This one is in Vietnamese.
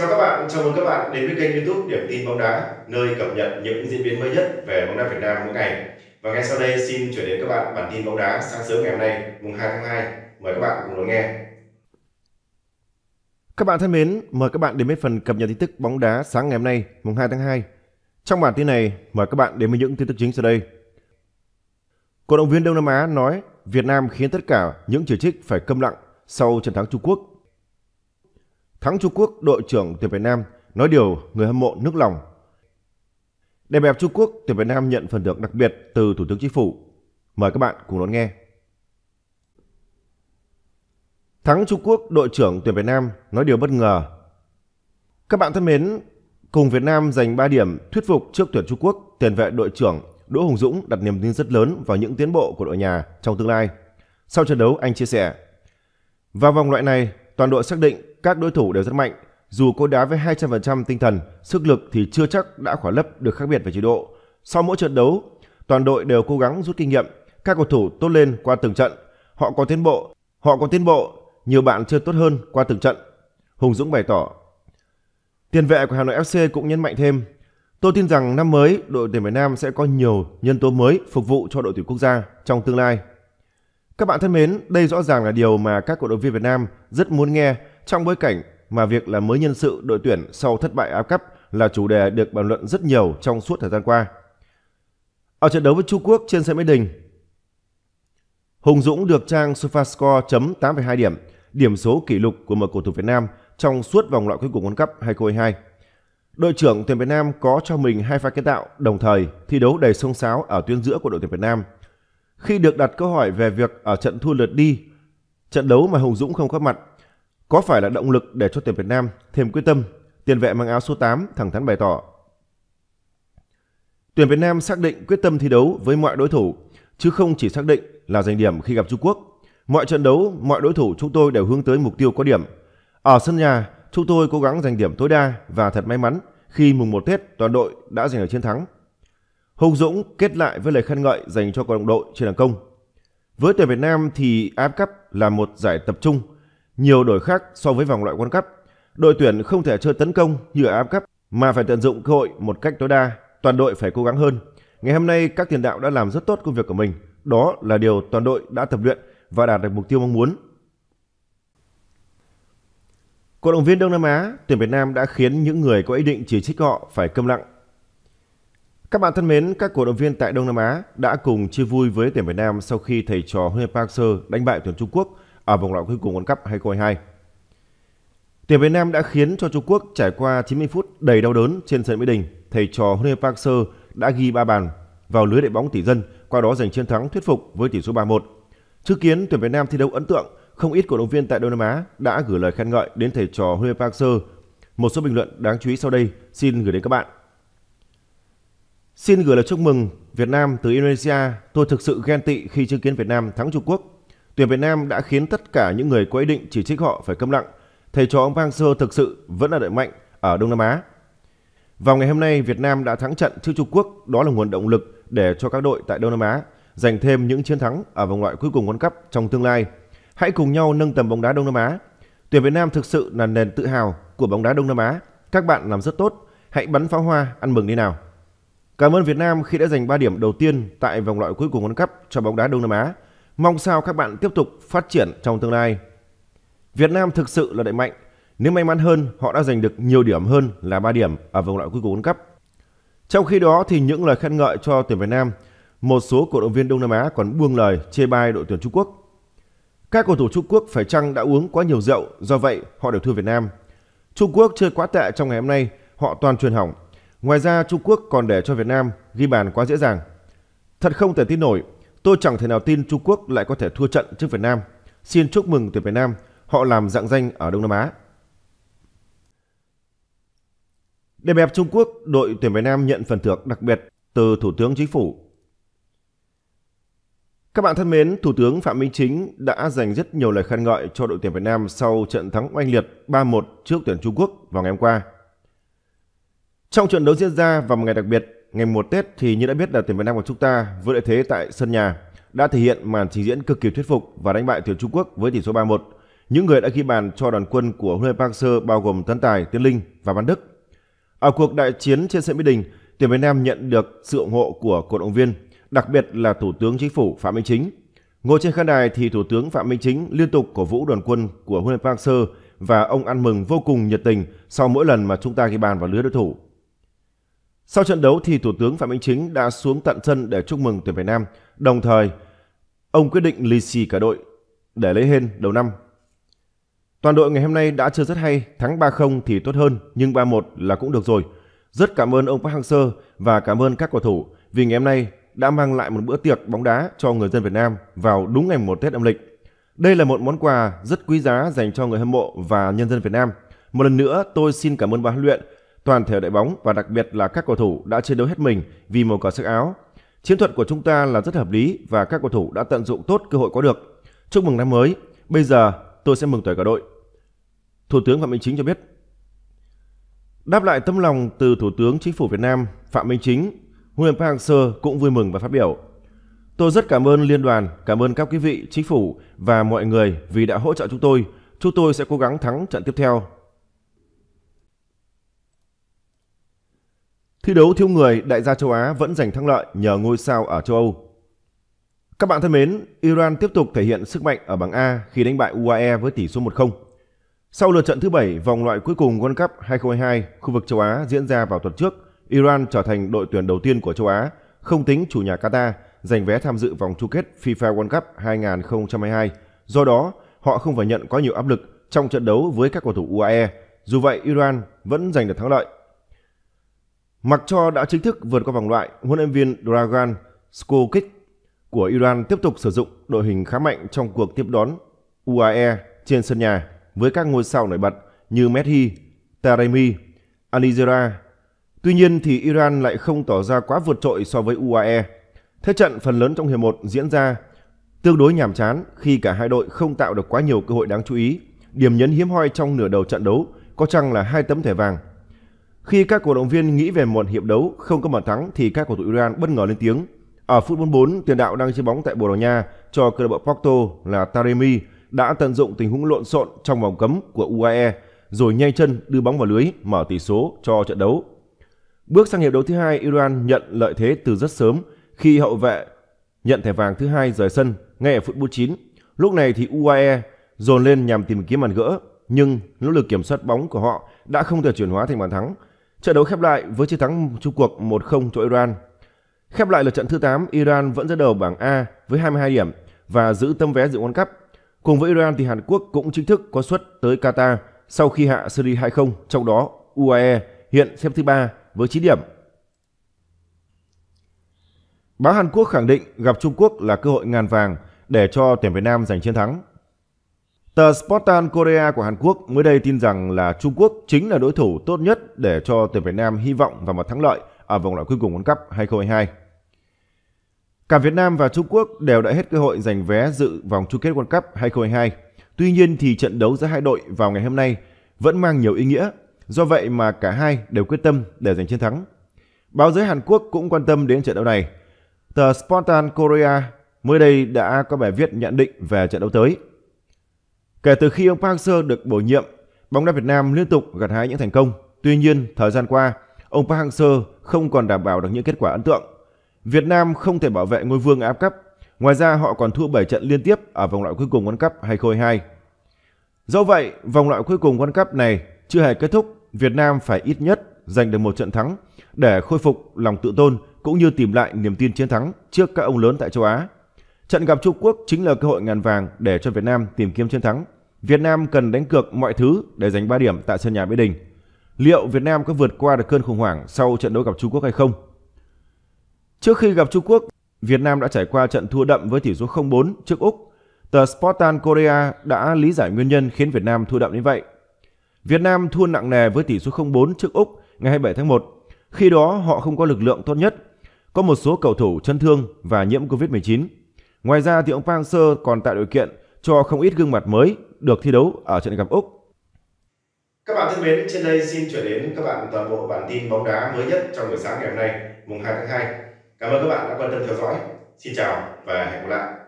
Chào các bạn, chào mừng các bạn đến với kênh YouTube Điểm tin bóng đá, nơi cập nhật những diễn biến mới nhất về bóng đá Việt Nam mỗi ngày. Và ngay sau đây xin chuyển đến các bạn bản tin bóng đá sáng sớm ngày hôm nay, mùng 2 tháng 2. Mời các bạn cùng lắng nghe. Các bạn thân mến, mời các bạn đến với phần cập nhật tin tức bóng đá sáng ngày hôm nay, mùng 2 tháng 2. Trong bản tin này, mời các bạn đến với những tin tức chính sau đây. Cổ động viên Đông Nam Á nói Việt Nam khiến tất cả những chỉ trích phải câm lặng sau trận thắng Trung Quốc Thắng Trung Quốc đội trưởng tuyển Việt Nam nói điều người hâm mộ nước lòng. Đẹp bẹp Trung Quốc, tuyển Việt Nam nhận phần thưởng đặc biệt từ Thủ tướng Chính phủ. Mời các bạn cùng đón nghe. Thắng Trung Quốc, đội trưởng tuyển Việt Nam nói điều bất ngờ. Các bạn thân mến, cùng Việt Nam giành 3 điểm thuyết phục trước tuyển Trung Quốc, tiền vệ đội trưởng Đỗ Hùng Dũng đặt niềm tin rất lớn vào những tiến bộ của đội nhà trong tương lai. Sau trận đấu, anh chia sẻ. Vào vòng loại này, toàn đội xác định các đối thủ đều rất mạnh. Dù cô đá với 200% tinh thần, sức lực thì chưa chắc đã khỏa lấp được khác biệt về chế độ. Sau mỗi trận đấu, toàn đội đều cố gắng rút kinh nghiệm, các cầu thủ tốt lên qua từng trận. Họ có tiến bộ, họ có tiến bộ, nhiều bạn chưa tốt hơn qua từng trận. Hùng Dũng bày tỏ. Tiền vệ của Hà Nội FC cũng nhấn mạnh thêm, tôi tin rằng năm mới đội tuyển Việt Nam sẽ có nhiều nhân tố mới phục vụ cho đội tuyển quốc gia trong tương lai. Các bạn thân mến, đây rõ ràng là điều mà các cổ động viên Việt Nam rất muốn nghe trong bối cảnh mà việc làm mới nhân sự đội tuyển sau thất bại AF cấp là chủ đề được bàn luận rất nhiều trong suốt thời gian qua. Ở trận đấu với Trung Quốc trên sân Mỹ Đình, Hùng Dũng được trang SofaScore chấm 8,2 điểm, điểm số kỷ lục của một cầu thủ Việt Nam trong suốt vòng loại cuối cùng World Cup 2022. Đội trưởng tuyển Việt Nam có cho mình hai pha kiến tạo đồng thời thi đấu đầy sông sáo ở tuyến giữa của đội tuyển Việt Nam. Khi được đặt câu hỏi về việc ở trận thua lượt đi, trận đấu mà Hùng Dũng không có mặt có phải là động lực để cho tuyển Việt Nam thêm quyết tâm? Tiền vệ mang áo số 8 thẳng thắn bày tỏ. Tuyển Việt Nam xác định quyết tâm thi đấu với mọi đối thủ, chứ không chỉ xác định là giành điểm khi gặp Trung Quốc. Mọi trận đấu, mọi đối thủ chúng tôi đều hướng tới mục tiêu có điểm. Ở sân nhà, chúng tôi cố gắng giành điểm tối đa và thật may mắn khi mùng 1 Tết toàn đội đã giành được chiến thắng. Hùng Dũng kết lại với lời khen ngợi dành cho cộng đồng đội trên hàng công. Với tuyển Việt Nam thì AFF Cup là một giải tập trung nhiều đổi khác so với vòng loại World Cup, đội tuyển không thể chơi tấn công như ở AFF Cup mà phải tận dụng cơ hội một cách tối đa, toàn đội phải cố gắng hơn. Ngày hôm nay các tiền đạo đã làm rất tốt công việc của mình, đó là điều toàn đội đã tập luyện và đạt được mục tiêu mong muốn. Cổ động viên Đông Nam Á, tuyển Việt Nam đã khiến những người có ý định chỉ trích họ phải câm lặng. Các bạn thân mến, các cổ động viên tại Đông Nam Á đã cùng chia vui với tuyển Việt Nam sau khi thầy trò Huê Park Seo đánh bại tuyển Trung Quốc ở à, vòng loại cuối cùng World Cup 2022. Tuyển Việt Nam đã khiến cho Trung Quốc trải qua 90 phút đầy đau đớn trên sân Mỹ Đình. Thầy trò Huấn luyện Park Seo đã ghi 3 bàn vào lưới đội bóng tỷ dân, qua đó giành chiến thắng thuyết phục với tỷ số 3-1. Trước kiến tuyển Việt Nam thi đấu ấn tượng, không ít cổ động viên tại Đông Nam Á đã gửi lời khen ngợi đến thầy trò Huấn luyện Park Seo. Một số bình luận đáng chú ý sau đây xin gửi đến các bạn. Xin gửi lời chúc mừng Việt Nam từ Indonesia. Tôi thực sự ghen tị khi chứng kiến Việt Nam thắng Trung Quốc tuyển Việt Nam đã khiến tất cả những người có ý định chỉ trích họ phải câm lặng. Thầy trò ông Park hang thực sự vẫn là đội mạnh ở Đông Nam Á. Vào ngày hôm nay, Việt Nam đã thắng trận trước Trung Quốc, đó là nguồn động lực để cho các đội tại Đông Nam Á giành thêm những chiến thắng ở vòng loại cuối cùng World Cup trong tương lai. Hãy cùng nhau nâng tầm bóng đá Đông Nam Á. Tuyển Việt Nam thực sự là nền tự hào của bóng đá Đông Nam Á. Các bạn làm rất tốt, hãy bắn pháo hoa ăn mừng đi nào. Cảm ơn Việt Nam khi đã giành 3 điểm đầu tiên tại vòng loại cuối cùng World Cup cho bóng đá Đông Nam Á. Mong sao các bạn tiếp tục phát triển trong tương lai. Việt Nam thực sự là đại mạnh. Nếu may mắn hơn, họ đã giành được nhiều điểm hơn là 3 điểm ở vòng loại cuối cùng World Cup. Trong khi đó thì những lời khen ngợi cho tuyển Việt Nam, một số cổ động viên Đông Nam Á còn buông lời chê bai đội tuyển Trung Quốc. Các cầu thủ Trung Quốc phải chăng đã uống quá nhiều rượu, do vậy họ đều thua Việt Nam. Trung Quốc chơi quá tệ trong ngày hôm nay, họ toàn truyền hỏng. Ngoài ra Trung Quốc còn để cho Việt Nam ghi bàn quá dễ dàng. Thật không thể tin nổi, Tôi chẳng thể nào tin Trung Quốc lại có thể thua trận trước Việt Nam. Xin chúc mừng tuyển Việt Nam, họ làm dạng danh ở Đông Nam Á. Để bẹp Trung Quốc, đội tuyển Việt Nam nhận phần thưởng đặc biệt từ Thủ tướng Chính phủ. Các bạn thân mến, Thủ tướng Phạm Minh Chính đã dành rất nhiều lời khen ngợi cho đội tuyển Việt Nam sau trận thắng oanh liệt 3-1 trước tuyển Trung Quốc vào ngày hôm qua. Trong trận đấu diễn ra vào một ngày đặc biệt, Ngày mùa Tết thì như đã biết là tuyển Việt Nam của chúng ta vượt lợi thế tại sân nhà đã thể hiện màn trình diễn cực kỳ thuyết phục và đánh bại tuyển Trung Quốc với tỷ số 3-1. Những người đã ghi bàn cho đoàn quân của huấn luyện Park Sơ bao gồm Tấn Tài, Tiến Linh và Văn Đức. Ở cuộc đại chiến trên sân Mỹ Đình, tuyển Việt Nam nhận được sự ủng hộ của cổ động viên, đặc biệt là Thủ tướng Chính phủ Phạm Minh Chính. Ngồi trên khán đài thì Thủ tướng Phạm Minh Chính liên tục cổ vũ đoàn quân của huấn luyện Park Sơ và ông ăn mừng vô cùng nhiệt tình sau mỗi lần mà chúng ta ghi bàn vào lưới đối thủ. Sau trận đấu thì Thủ tướng Phạm Minh Chính đã xuống tận sân để chúc mừng tuyển Việt Nam. Đồng thời, ông quyết định lì xì cả đội để lấy hên đầu năm. Toàn đội ngày hôm nay đã chơi rất hay, thắng 3-0 thì tốt hơn, nhưng 3-1 là cũng được rồi. Rất cảm ơn ông Park Hang-seo và cảm ơn các cầu thủ vì ngày hôm nay đã mang lại một bữa tiệc bóng đá cho người dân Việt Nam vào đúng ngày một Tết âm lịch. Đây là một món quà rất quý giá dành cho người hâm mộ và nhân dân Việt Nam. Một lần nữa tôi xin cảm ơn ban huấn luyện toàn thể đội bóng và đặc biệt là các cầu thủ đã chiến đấu hết mình vì màu cờ sắc áo. Chiến thuật của chúng ta là rất hợp lý và các cầu thủ đã tận dụng tốt cơ hội có được. Chúc mừng năm mới. Bây giờ tôi sẽ mừng tuổi cả đội. Thủ tướng Phạm Minh Chính cho biết. Đáp lại tấm lòng từ Thủ tướng Chính phủ Việt Nam Phạm Minh Chính, Huyền Park Hang-seo cũng vui mừng và phát biểu. Tôi rất cảm ơn liên đoàn, cảm ơn các quý vị, chính phủ và mọi người vì đã hỗ trợ chúng tôi. Chúng tôi sẽ cố gắng thắng trận tiếp theo. Thi đấu thiếu người, đại gia châu Á vẫn giành thắng lợi nhờ ngôi sao ở châu Âu. Các bạn thân mến, Iran tiếp tục thể hiện sức mạnh ở bảng A khi đánh bại UAE với tỷ số 1-0. Sau lượt trận thứ 7 vòng loại cuối cùng World Cup 2022 khu vực châu Á diễn ra vào tuần trước, Iran trở thành đội tuyển đầu tiên của châu Á, không tính chủ nhà Qatar, giành vé tham dự vòng chung kết FIFA World Cup 2022. Do đó, họ không phải nhận quá nhiều áp lực trong trận đấu với các cầu thủ UAE. Dù vậy, Iran vẫn giành được thắng lợi Mặc cho đã chính thức vượt qua vòng loại, huấn luyện viên Dragan Skokic của Iran tiếp tục sử dụng đội hình khá mạnh trong cuộc tiếp đón UAE trên sân nhà với các ngôi sao nổi bật như Mehdi Taremi, Anizera. Tuy nhiên thì Iran lại không tỏ ra quá vượt trội so với UAE. Thế trận phần lớn trong hiệp 1 diễn ra tương đối nhàm chán khi cả hai đội không tạo được quá nhiều cơ hội đáng chú ý. Điểm nhấn hiếm hoi trong nửa đầu trận đấu có chăng là hai tấm thẻ vàng khi các cổ động viên nghĩ về một hiệp đấu không có bàn thắng thì các cầu thủ Iran bất ngờ lên tiếng. Ở phút 44, tiền đạo đang chơi bóng tại Bồ Đào Nha cho câu lạc bộ Porto là Taremi đã tận dụng tình huống lộn xộn trong vòng cấm của UAE rồi nhanh chân đưa bóng vào lưới mở tỷ số cho trận đấu. Bước sang hiệp đấu thứ hai, Iran nhận lợi thế từ rất sớm khi hậu vệ nhận thẻ vàng thứ hai rời sân ngay ở phút 49. Lúc này thì UAE dồn lên nhằm tìm kiếm bàn gỡ, nhưng nỗ lực kiểm soát bóng của họ đã không thể chuyển hóa thành bàn thắng Trận đấu khép lại với chiến thắng chung cuộc 1-0 cho Iran. Khép lại lượt trận thứ 8, Iran vẫn dẫn đầu bảng A với 22 điểm và giữ tấm vé dự World Cup. Cùng với Iran thì Hàn Quốc cũng chính thức có suất tới Qatar sau khi hạ Syria 2-0, trong đó UAE hiện xếp thứ 3 với 9 điểm. Báo Hàn Quốc khẳng định gặp Trung Quốc là cơ hội ngàn vàng để cho tuyển Việt Nam giành chiến thắng. Tờ Sportan Korea của Hàn Quốc mới đây tin rằng là Trung Quốc chính là đối thủ tốt nhất để cho tuyển Việt Nam hy vọng vào một thắng lợi ở vòng loại cuối cùng World Cup 2022. Cả Việt Nam và Trung Quốc đều đã hết cơ hội giành vé dự vòng chung kết World Cup 2022. Tuy nhiên thì trận đấu giữa hai đội vào ngày hôm nay vẫn mang nhiều ý nghĩa, do vậy mà cả hai đều quyết tâm để giành chiến thắng. Báo giới Hàn Quốc cũng quan tâm đến trận đấu này. Tờ Sportan Korea mới đây đã có bài viết nhận định về trận đấu tới – Kể từ khi ông Park Hang-seo được bổ nhiệm, bóng đá Việt Nam liên tục gặt hái những thành công. Tuy nhiên, thời gian qua, ông Park Hang-seo không còn đảm bảo được những kết quả ấn tượng. Việt Nam không thể bảo vệ ngôi vương áp cấp. Ngoài ra, họ còn thua 7 trận liên tiếp ở vòng loại cuối cùng World Cup 2022. Do vậy, vòng loại cuối cùng World Cup này chưa hề kết thúc, Việt Nam phải ít nhất giành được một trận thắng để khôi phục lòng tự tôn cũng như tìm lại niềm tin chiến thắng trước các ông lớn tại châu Á. Trận gặp Trung Quốc chính là cơ hội ngàn vàng để cho Việt Nam tìm kiếm chiến thắng. Việt Nam cần đánh cược mọi thứ để giành 3 điểm tại sân nhà Mỹ Đình. Liệu Việt Nam có vượt qua được cơn khủng hoảng sau trận đấu gặp Trung Quốc hay không? Trước khi gặp Trung Quốc, Việt Nam đã trải qua trận thua đậm với tỷ số 0-4 trước Úc. Tờ Sportan Korea đã lý giải nguyên nhân khiến Việt Nam thua đậm như vậy. Việt Nam thua nặng nề với tỷ số 0-4 trước Úc ngày 27 tháng 1. Khi đó họ không có lực lượng tốt nhất, có một số cầu thủ chấn thương và nhiễm Covid-19. Ngoài ra thì ông Park Hang-seo còn tạo điều kiện cho không ít gương mặt mới được thi đấu ở trận gặp Úc. Các bạn thân mến, trên đây xin chuyển đến các bạn toàn bộ bản tin bóng đá mới nhất trong buổi sáng ngày hôm nay, mùng 2 tháng 2. Cảm ơn các bạn đã quan tâm theo dõi. Xin chào và hẹn gặp lại.